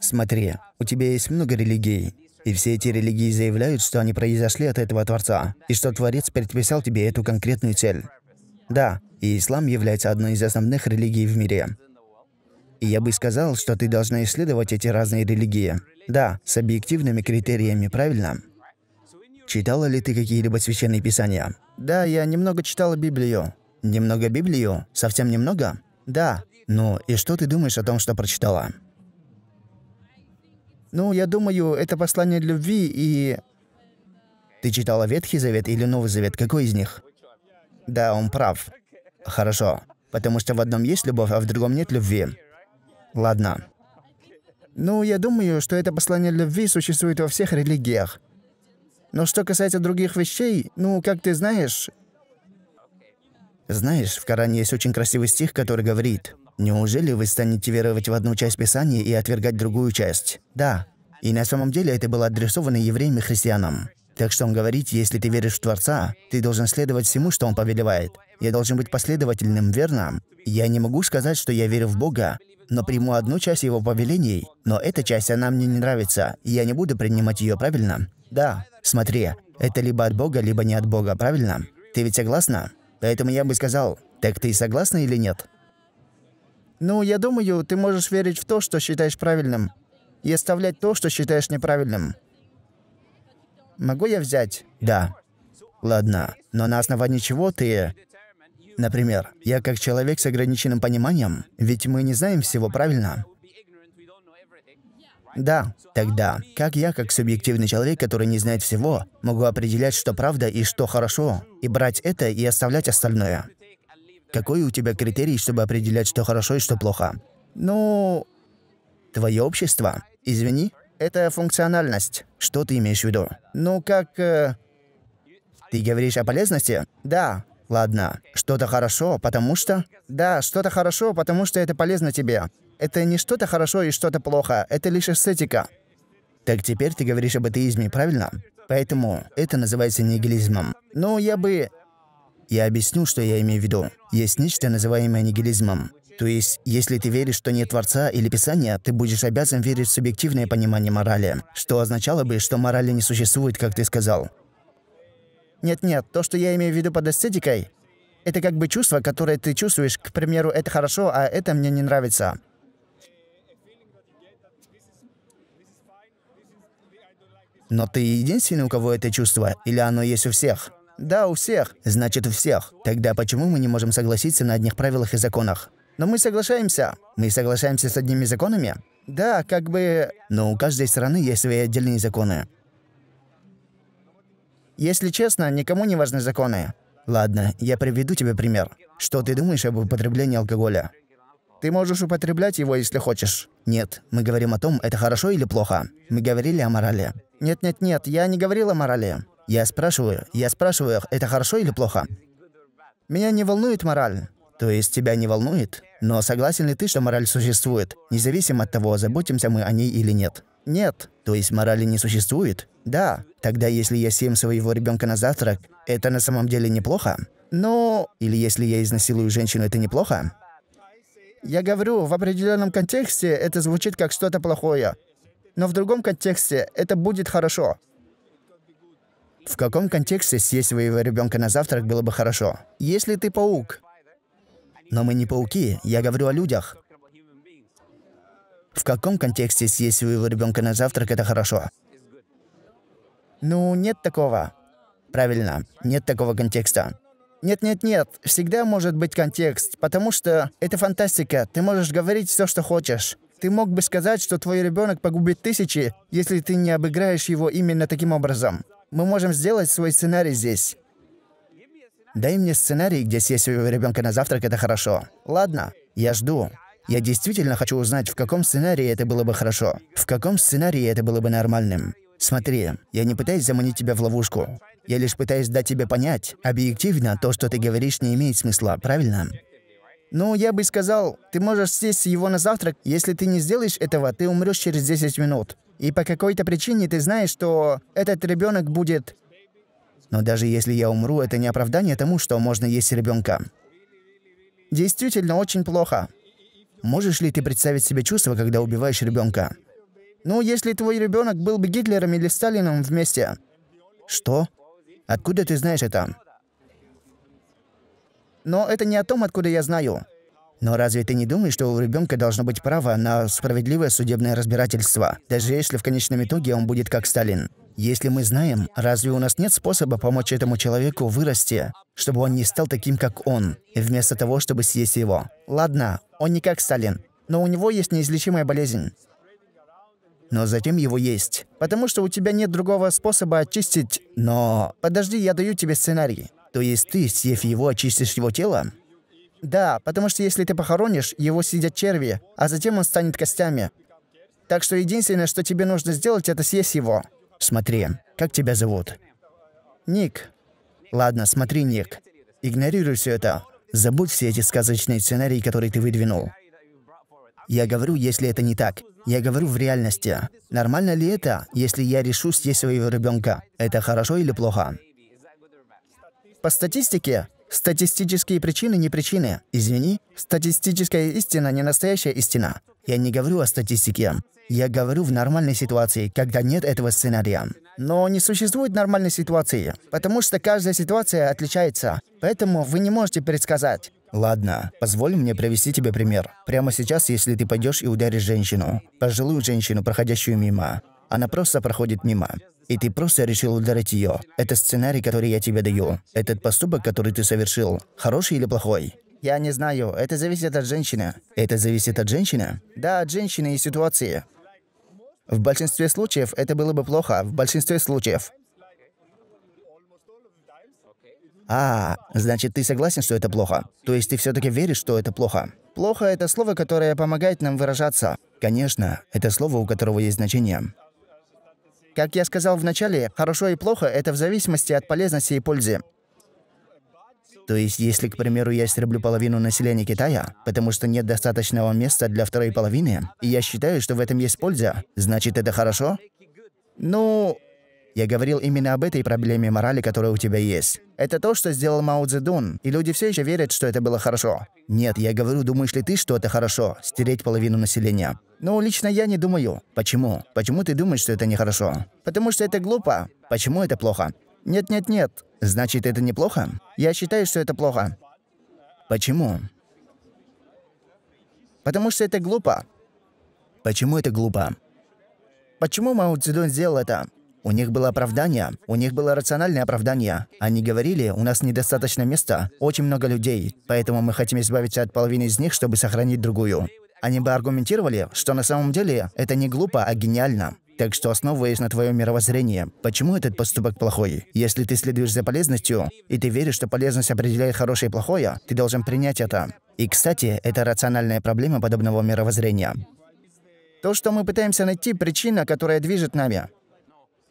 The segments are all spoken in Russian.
Смотри, у тебя есть много религий, и все эти религии заявляют, что они произошли от этого Творца, и что Творец предписал тебе эту конкретную цель. Да, и ислам является одной из основных религий в мире. И я бы сказал, что ты должна исследовать эти разные религии. Да, с объективными критериями, правильно? Читала ли ты какие-либо священные писания? Да, я немного читала Библию. Немного Библию? Совсем немного? Да. Ну, и что ты думаешь о том, что прочитала? Ну, я думаю, это послание любви и... Ты читала Ветхий Завет или Новый Завет? Какой из них? Да, он прав. Хорошо. Потому что в одном есть любовь, а в другом нет любви. Ладно. Ну, я думаю, что это послание любви существует во всех религиях. Но что касается других вещей, ну, как ты знаешь... Знаешь, в Коране есть очень красивый стих, который говорит, «Неужели вы станете веровать в одну часть Писания и отвергать другую часть?» Да, и на самом деле это было адресовано евреям и христианам. Так что он говорит, если ты веришь в Творца, ты должен следовать всему, что он повелевает. Я должен быть последовательным, верно? Я не могу сказать, что я верю в Бога, но приму одну часть его повелений, но эта часть, она мне не нравится, и я не буду принимать ее правильно. Да, смотри, это либо от Бога, либо не от Бога, правильно? Ты ведь согласна? Поэтому я бы сказал, так ты согласна или нет? Ну, я думаю, ты можешь верить в то, что считаешь правильным и оставлять то, что считаешь неправильным. Могу я взять? Да. Ладно, но на основании чего ты... Например, я как человек с ограниченным пониманием, ведь мы не знаем всего правильно. Да, тогда как я, как субъективный человек, который не знает всего, могу определять, что правда и что хорошо, и брать это и оставлять остальное? Какой у тебя критерий, чтобы определять, что хорошо и что плохо? Ну, твое общество. Извини, это функциональность. Что ты имеешь в виду? Ну, как... Э... Ты говоришь о полезности? Да. Ладно. Что-то хорошо, потому что... Да, что-то хорошо, потому что это полезно тебе. Это не что-то хорошо и что-то плохо. Это лишь эстетика. Так теперь ты говоришь об атеизме, правильно? Поэтому это называется нигилизмом. Но ну, я бы... Я объясню, что я имею в виду. Есть нечто, называемое нигилизмом. То есть, если ты веришь, что нет Творца или Писания, ты будешь обязан верить в субъективное понимание морали, что означало бы, что морали не существует, как ты сказал. Нет-нет, то, что я имею в виду под эстетикой, это как бы чувство, которое ты чувствуешь, к примеру, это хорошо, а это мне не нравится. Но ты единственный, у кого это чувство, или оно есть у всех? Да, у всех. Значит, у всех. Тогда почему мы не можем согласиться на одних правилах и законах? Но мы соглашаемся. Мы соглашаемся с одними законами. Да, как бы... Но у каждой страны есть свои отдельные законы. Если честно, никому не важны законы. Ладно, я приведу тебе пример. Что ты думаешь об употреблении алкоголя? Ты можешь употреблять его, если хочешь. Нет, мы говорим о том, это хорошо или плохо. Мы говорили о морали. Нет-нет-нет, я не говорил о морали. Я спрашиваю, я спрашиваю, это хорошо или плохо? Меня не волнует мораль. То есть тебя не волнует? Но согласен ли ты, что мораль существует, независимо от того, заботимся мы о ней или нет? Нет. То есть морали не существует? Да. Тогда если я съем своего ребенка на завтрак, это на самом деле неплохо? Но... Или если я изнасилую женщину, это неплохо? Я говорю, в определенном контексте это звучит как что-то плохое. Но в другом контексте это будет хорошо. В каком контексте съесть своего ребенка на завтрак было бы хорошо? Если ты паук, но мы не пауки, я говорю о людях. В каком контексте съесть своего ребенка на завтрак – это хорошо? Ну, нет такого. Правильно, нет такого контекста. Нет-нет-нет, всегда может быть контекст, потому что это фантастика, ты можешь говорить все, что хочешь. Ты мог бы сказать, что твой ребенок погубит тысячи, если ты не обыграешь его именно таким образом. Мы можем сделать свой сценарий здесь. Дай мне сценарий, где съесть своего ребенка на завтрак, это хорошо. Ладно, я жду. Я действительно хочу узнать, в каком сценарии это было бы хорошо. В каком сценарии это было бы нормальным. Смотри, я не пытаюсь заманить тебя в ловушку. Я лишь пытаюсь дать тебе понять, объективно, то, что ты говоришь, не имеет смысла, правильно? Ну, я бы сказал, ты можешь сесть его на завтрак. Если ты не сделаешь этого, ты умрешь через 10 минут. И по какой-то причине ты знаешь, что этот ребенок будет но даже если я умру, это не оправдание тому, что можно есть ребенка. Действительно очень плохо. Можешь ли ты представить себе чувство, когда убиваешь ребенка? Ну, если твой ребенок был бы Гитлером или Сталином вместе. Что? Откуда ты знаешь это? Но это не о том, откуда я знаю. Но разве ты не думаешь, что у ребенка должно быть право на справедливое судебное разбирательство, даже если в конечном итоге он будет как Сталин? Если мы знаем, разве у нас нет способа помочь этому человеку вырасти, чтобы он не стал таким, как он, вместо того, чтобы съесть его? Ладно, он не как Сталин, но у него есть неизлечимая болезнь. Но затем его есть. Потому что у тебя нет другого способа очистить... Но... Подожди, я даю тебе сценарий. То есть ты, съев его, очистишь его тело? Да, потому что если ты похоронишь, его съедят черви, а затем он станет костями. Так что единственное, что тебе нужно сделать, это съесть его. Смотри, как тебя зовут? Ник. Ладно, смотри, Ник. Игнорируй все это. Забудь все эти сказочные сценарии, которые ты выдвинул. Я говорю, если это не так. Я говорю в реальности. Нормально ли это, если я решу съесть своего ребенка? Это хорошо или плохо? По статистике, Статистические причины не причины. Извини, статистическая истина не настоящая истина. Я не говорю о статистике. Я говорю в нормальной ситуации, когда нет этого сценария. Но не существует нормальной ситуации, потому что каждая ситуация отличается. Поэтому вы не можете предсказать. Ладно, позволь мне привести тебе пример. Прямо сейчас, если ты пойдешь и ударишь женщину, пожилую женщину, проходящую мимо, она просто проходит мимо и ты просто решил ударить ее. Это сценарий, который я тебе даю. Этот поступок, который ты совершил, хороший или плохой? Я не знаю. Это зависит от женщины. Это зависит от женщины? Да, от женщины и ситуации. В большинстве случаев это было бы плохо. В большинстве случаев. А, значит, ты согласен, что это плохо? То есть ты все-таки веришь, что это плохо? Плохо – это слово, которое помогает нам выражаться. Конечно, это слово, у которого есть значение. Как я сказал в начале, хорошо и плохо – это в зависимости от полезности и пользы. То есть, если, к примеру, я истреблю половину населения Китая, потому что нет достаточного места для второй половины, и я считаю, что в этом есть польза, значит, это хорошо? Ну, я говорил именно об этой проблеме морали, которая у тебя есть. Это то, что сделал Мао Цзэдун, и люди все еще верят, что это было хорошо. Нет, я говорю, думаешь ли ты, что это хорошо – стереть половину населения? Ну, лично я не думаю. Почему? Почему ты думаешь, что это нехорошо? Потому что это глупо. Почему это плохо? Нет-нет-нет. Значит, это неплохо? Я считаю, что это плохо. Почему? Потому что это глупо. Почему это глупо? Почему Мао Цзэдун сделал это? У них было оправдание, у них было рациональное оправдание. Они говорили, у нас недостаточно места, очень много людей, поэтому мы хотим избавиться от половины из них, чтобы сохранить другую. Они бы аргументировали, что на самом деле это не глупо, а гениально. Так что основываясь на твоем мировоззрении, почему этот поступок плохой? Если ты следуешь за полезностью, и ты веришь, что полезность определяет хорошее и плохое, ты должен принять это. И, кстати, это рациональная проблема подобного мировоззрения. То, что мы пытаемся найти, причина, которая движет нами.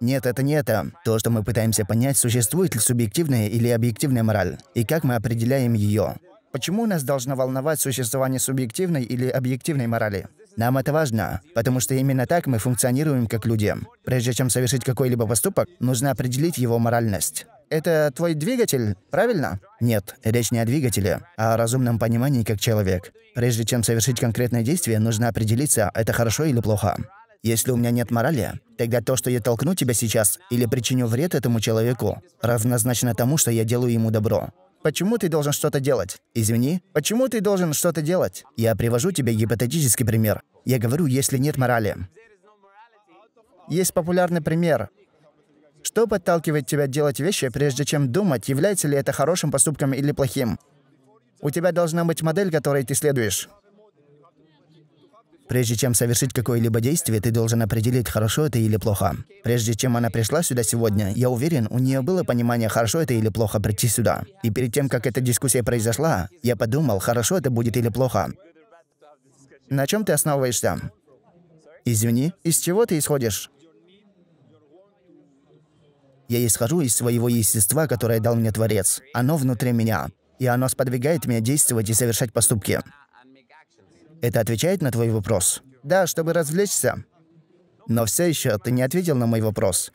Нет, это не это. То, что мы пытаемся понять, существует ли субъективная или объективная мораль, и как мы определяем ее. Почему нас должно волновать существование субъективной или объективной морали? Нам это важно, потому что именно так мы функционируем как люди. Прежде чем совершить какой-либо поступок, нужно определить его моральность. Это твой двигатель, правильно? Нет, речь не о двигателе, а о разумном понимании как человек. Прежде чем совершить конкретное действие, нужно определиться, это хорошо или плохо. Если у меня нет морали, тогда то, что я толкну тебя сейчас или причиню вред этому человеку, равнозначно тому, что я делаю ему добро. Почему ты должен что-то делать? Извини, почему ты должен что-то делать? Я привожу тебе гипотетический пример. Я говорю, если нет морали. Есть популярный пример. Что подталкивает тебя делать вещи, прежде чем думать, является ли это хорошим поступком или плохим? У тебя должна быть модель, которой ты следуешь. Прежде чем совершить какое-либо действие, ты должен определить, хорошо это или плохо. Прежде чем она пришла сюда сегодня, я уверен, у нее было понимание, хорошо это или плохо прийти сюда. И перед тем, как эта дискуссия произошла, я подумал, хорошо это будет или плохо. На чем ты основываешься? Извини, из чего ты исходишь? Я исхожу из своего естества, которое дал мне Творец. Оно внутри меня. И оно сподвигает меня действовать и совершать поступки. Это отвечает на твой вопрос? Да, чтобы развлечься. Но все еще ты не ответил на мой вопрос.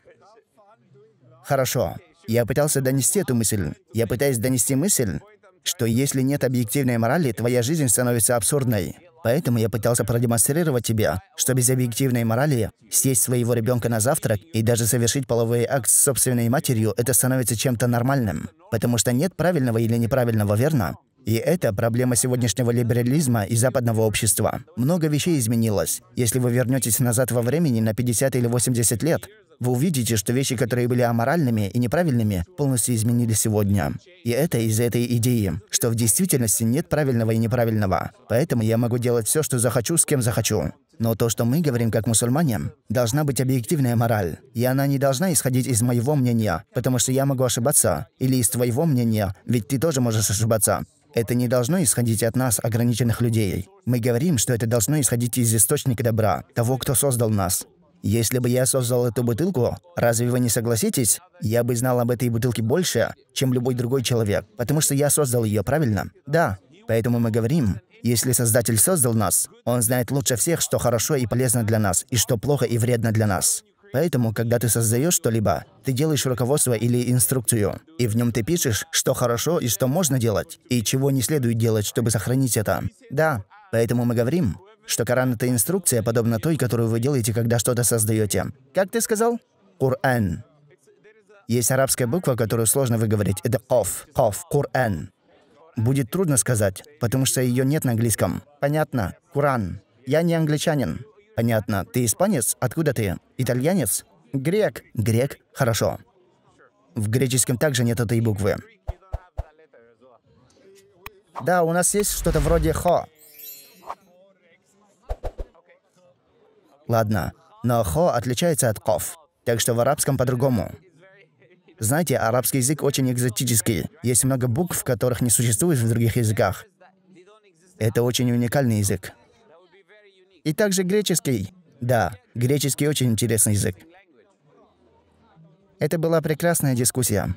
Хорошо. Я пытался донести эту мысль. Я пытаюсь донести мысль, что если нет объективной морали, твоя жизнь становится абсурдной. Поэтому я пытался продемонстрировать тебе, что без объективной морали съесть своего ребенка на завтрак и даже совершить половой акт с собственной матерью, это становится чем-то нормальным. Потому что нет правильного или неправильного, верно? И это проблема сегодняшнего либерализма и западного общества. Много вещей изменилось. Если вы вернетесь назад во времени на 50 или 80 лет, вы увидите, что вещи, которые были аморальными и неправильными, полностью изменились сегодня. И это из-за этой идеи, что в действительности нет правильного и неправильного. Поэтому я могу делать все, что захочу, с кем захочу. Но то, что мы говорим как мусульмане, должна быть объективная мораль. И она не должна исходить из моего мнения, потому что я могу ошибаться, или из твоего мнения, ведь ты тоже можешь ошибаться. Это не должно исходить от нас, ограниченных людей. Мы говорим, что это должно исходить из источника добра, того, кто создал нас. Если бы я создал эту бутылку, разве вы не согласитесь? Я бы знал об этой бутылке больше, чем любой другой человек, потому что я создал ее, правильно? Да. Поэтому мы говорим, если Создатель создал нас, Он знает лучше всех, что хорошо и полезно для нас, и что плохо и вредно для нас. Поэтому, когда ты создаешь что-либо, ты делаешь руководство или инструкцию, и в нем ты пишешь, что хорошо и что можно делать, и чего не следует делать, чтобы сохранить это. Да, поэтому мы говорим, что Коран — это инструкция, подобно той, которую вы делаете, когда что-то создаете. Как ты сказал? Кур'ан. Есть арабская буква, которую сложно выговорить. Это ков, ков. Кур'ан. Будет трудно сказать, потому что ее нет на английском. Понятно. Куран. Я не англичанин. Понятно. Ты испанец? Откуда ты? Итальянец? Грек. Грек? Хорошо. В греческом также нет этой буквы. Да, у нас есть что-то вроде «хо». Ладно, но «хо» отличается от «ков», так что в арабском по-другому. Знаете, арабский язык очень экзотический. Есть много букв, которых не существует в других языках. Это очень уникальный язык. И также греческий. Да, греческий очень интересный язык. Это была прекрасная дискуссия.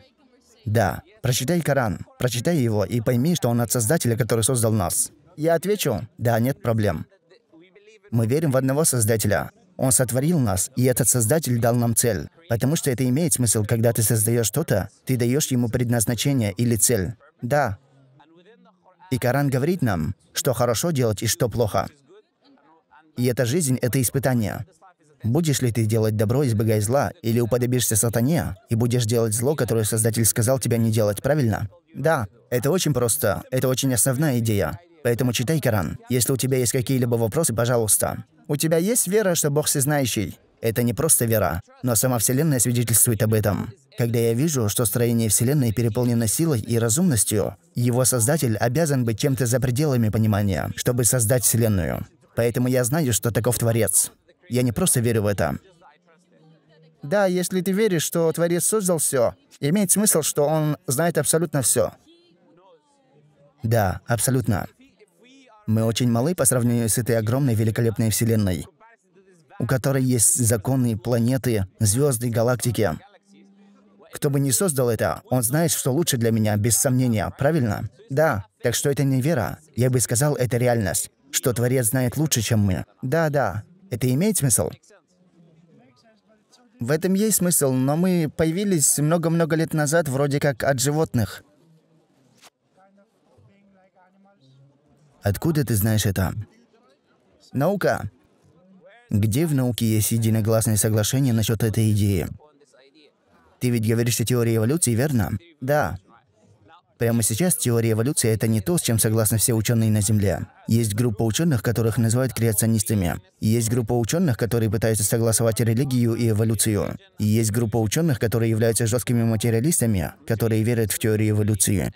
Да, прочитай Коран, прочитай его и пойми, что он от Создателя, который создал нас. Я отвечу, да, нет проблем. Мы верим в одного Создателя. Он сотворил нас, и этот Создатель дал нам цель. Потому что это имеет смысл, когда ты создаешь что-то, ты даешь ему предназначение или цель. Да. И Коран говорит нам, что хорошо делать и что плохо. И эта жизнь — это испытание. Будешь ли ты делать добро, избегая зла, или уподобишься сатане, и будешь делать зло, которое Создатель сказал тебя не делать, правильно? Да, это очень просто, это очень основная идея. Поэтому читай Коран. Если у тебя есть какие-либо вопросы, пожалуйста. У тебя есть вера, что Бог всезнающий? Это не просто вера, но сама Вселенная свидетельствует об этом. Когда я вижу, что строение Вселенной переполнено силой и разумностью, его Создатель обязан быть чем-то за пределами понимания, чтобы создать Вселенную. Поэтому я знаю, что таков Творец. Я не просто верю в это. Да, если ты веришь, что Творец создал все, имеет смысл, что он знает абсолютно все. Да, абсолютно. Мы очень малы по сравнению с этой огромной великолепной Вселенной, у которой есть законы, планеты, звезды, галактики. Кто бы ни создал это, он знает, что лучше для меня, без сомнения, правильно? Да, так что это не вера. Я бы сказал, это реальность что Творец знает лучше, чем мы. Да-да, это имеет смысл? В этом есть смысл, но мы появились много-много лет назад вроде как от животных. Откуда ты знаешь это? Наука. Где в науке есть единогласное соглашение насчет этой идеи? Ты ведь говоришь о теории эволюции, верно? Да. Прямо сейчас теория эволюции – это не то, с чем согласны все ученые на Земле. Есть группа ученых, которых называют креационистами. Есть группа ученых, которые пытаются согласовать религию и эволюцию. И есть группа ученых, которые являются жесткими материалистами, которые верят в теорию эволюции.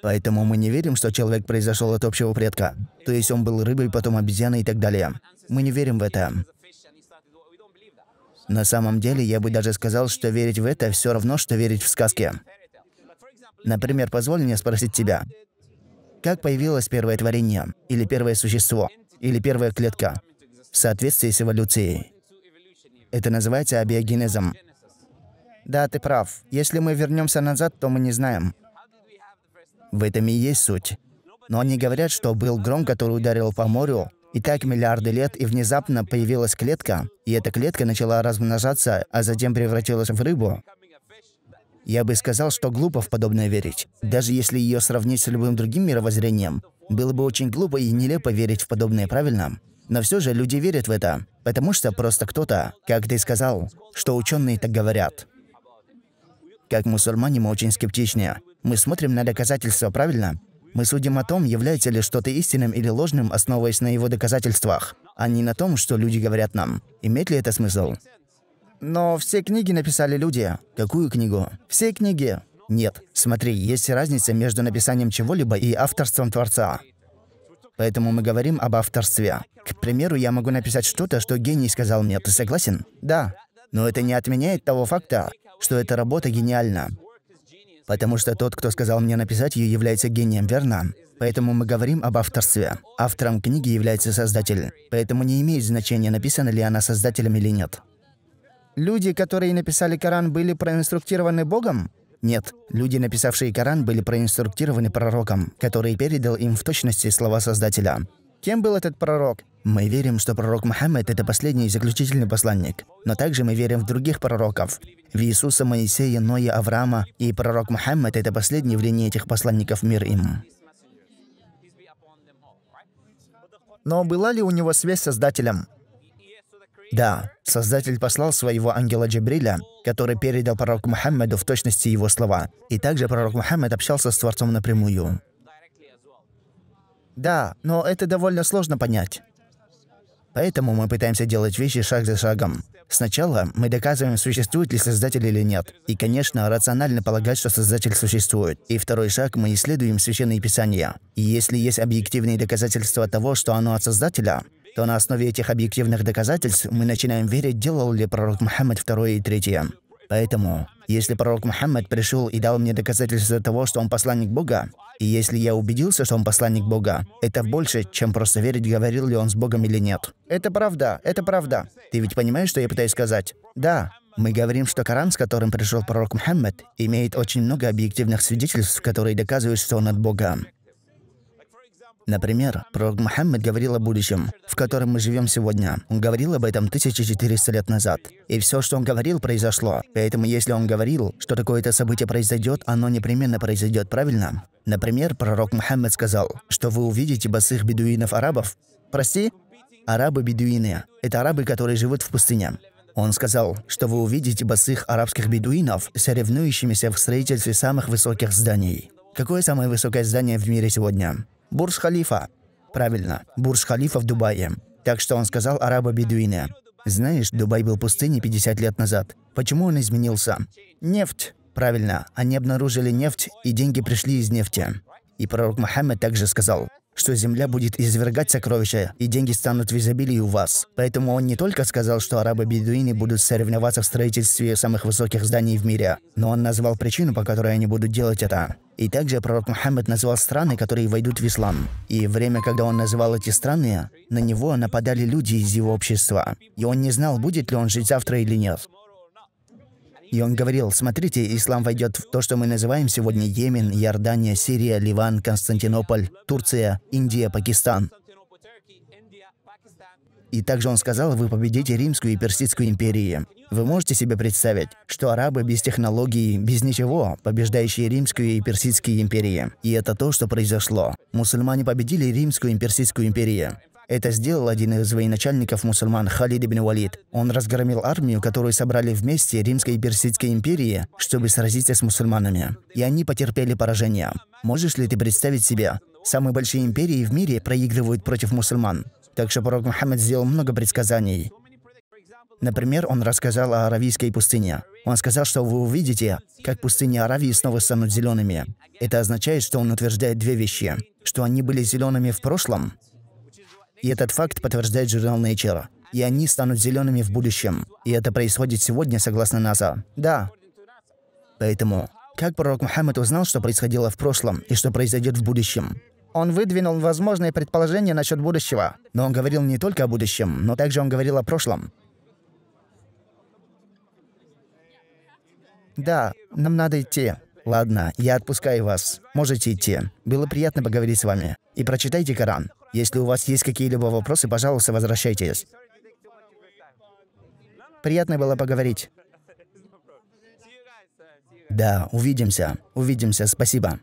Поэтому мы не верим, что человек произошел от общего предка. То есть он был рыбой, потом обезьяной и так далее. Мы не верим в это. На самом деле, я бы даже сказал, что верить в это все равно, что верить в сказки. Например, позволь мне спросить тебя, как появилось первое творение, или первое существо, или первая клетка в соответствии с эволюцией? Это называется абиогенезом. Да, ты прав. Если мы вернемся назад, то мы не знаем. В этом и есть суть. Но они говорят, что был гром, который ударил по морю, и так миллиарды лет, и внезапно появилась клетка, и эта клетка начала размножаться, а затем превратилась в рыбу, я бы сказал, что глупо в подобное верить. Даже если ее сравнить с любым другим мировоззрением, было бы очень глупо и нелепо верить в подобное, правильно? Но все же люди верят в это, потому что просто кто-то, как ты сказал, что ученые так говорят. Как мусульмане мы очень скептичнее. Мы смотрим на доказательства, правильно? Мы судим о том, является ли что-то истинным или ложным, основываясь на его доказательствах, а не на том, что люди говорят нам. Имеет ли это смысл? Но все книги написали люди. Какую книгу? Все книги. Нет. Смотри, есть разница между написанием чего-либо и авторством творца. Поэтому мы говорим об авторстве. К примеру, я могу написать что-то, что гений сказал мне. Ты согласен? Да. Но это не отменяет того факта, что эта работа гениальна. Потому что тот, кто сказал мне написать ее, является гением, верно? Поэтому мы говорим об авторстве. Автором книги является создатель. Поэтому не имеет значения, написана ли она создателем или нет. Люди, которые написали Коран, были проинструктированы Богом? Нет, люди, написавшие Коран, были проинструктированы пророком, который передал им в точности слова Создателя. Кем был этот пророк? Мы верим, что пророк Мухаммед – это последний и заключительный посланник. Но также мы верим в других пророков. В Иисуса, Моисея, Ноя, Авраама. И пророк Мухаммед – это последний в линии этих посланников мир им. Но была ли у него связь с Создателем? Да, Создатель послал своего ангела Джабриля, который передал пророку Мухаммеду в точности его слова. И также пророк Мухаммед общался с Творцом напрямую. Да, но это довольно сложно понять. Поэтому мы пытаемся делать вещи шаг за шагом. Сначала мы доказываем, существует ли Создатель или нет. И, конечно, рационально полагать, что Создатель существует. И второй шаг – мы исследуем Священные Писания. И если есть объективные доказательства того, что оно от Создателя, то на основе этих объективных доказательств мы начинаем верить, делал ли пророк Мухаммад второе и третье. Поэтому, если пророк Мухаммад пришел и дал мне доказательства того, что он посланник Бога, и если я убедился, что он посланник Бога, это больше, чем просто верить, говорил ли он с Богом или нет. Это правда, это правда. Ты ведь понимаешь, что я пытаюсь сказать? Да. Мы говорим, что Коран, с которым пришел пророк Мухаммад, имеет очень много объективных свидетельств, которые доказывают, что он от Бога. Например, пророк Мухаммед говорил о будущем, в котором мы живем сегодня. Он говорил об этом 1400 лет назад. И все, что он говорил, произошло. Поэтому если он говорил, что такое-то событие произойдет, оно непременно произойдет, правильно? Например, пророк Мухаммед сказал, что вы увидите босых бедуинов-арабов. Прости? Арабы-бедуины. Это арабы, которые живут в пустыне. Он сказал, что вы увидите босых арабских бедуинов, соревнующимися в строительстве самых высоких зданий. Какое самое высокое здание в мире сегодня? Бурж-Халифа. Правильно, Бурж-Халифа в Дубае. Так что он сказал араба бедуине Знаешь, Дубай был пустыней 50 лет назад. Почему он изменился? Нефть. Правильно, они обнаружили нефть, и деньги пришли из нефти. И пророк Мухаммед также сказал, что земля будет извергать сокровища, и деньги станут в изобилии у вас. Поэтому он не только сказал, что арабы-бедуины будут соревноваться в строительстве самых высоких зданий в мире, но он назвал причину, по которой они будут делать это. И также пророк Мухаммед назвал страны, которые войдут в ислам. И время, когда он называл эти страны, на него нападали люди из его общества. И он не знал, будет ли он жить завтра или нет. И он говорил, смотрите, ислам войдет в то, что мы называем сегодня Йемен, Иордания, Сирия, Ливан, Константинополь, Турция, Индия, Пакистан. И также он сказал, вы победите Римскую и Персидскую империи. Вы можете себе представить, что арабы без технологий, без ничего, побеждающие Римскую и Персидские империи. И это то, что произошло. Мусульмане победили Римскую и Персидскую империи. Это сделал один из военачальников мусульман Халид ибн Валид. Он разгромил армию, которую собрали вместе Римской и Персидской империи, чтобы сразиться с мусульманами. И они потерпели поражение. Можешь ли ты представить себе, самые большие империи в мире проигрывают против мусульман? Так что пророк Мухаммад сделал много предсказаний. Например, он рассказал о Аравийской пустыне. Он сказал, что вы увидите, как пустыни Аравии снова станут зелеными. Это означает, что он утверждает две вещи. Что они были зелеными в прошлом, и этот факт подтверждает журнал Nature. И они станут зелеными в будущем. И это происходит сегодня, согласно НАСА. Да. Поэтому, как пророк Мухаммад узнал, что происходило в прошлом и что произойдет в будущем? Он выдвинул возможные предположения насчет будущего. Но он говорил не только о будущем, но также он говорил о прошлом. Да, нам надо идти. Ладно, я отпускаю вас. Можете идти. Было приятно поговорить с вами. И прочитайте Коран. Если у вас есть какие-либо вопросы, пожалуйста, возвращайтесь. Приятно было поговорить. Да, увидимся. Увидимся, спасибо.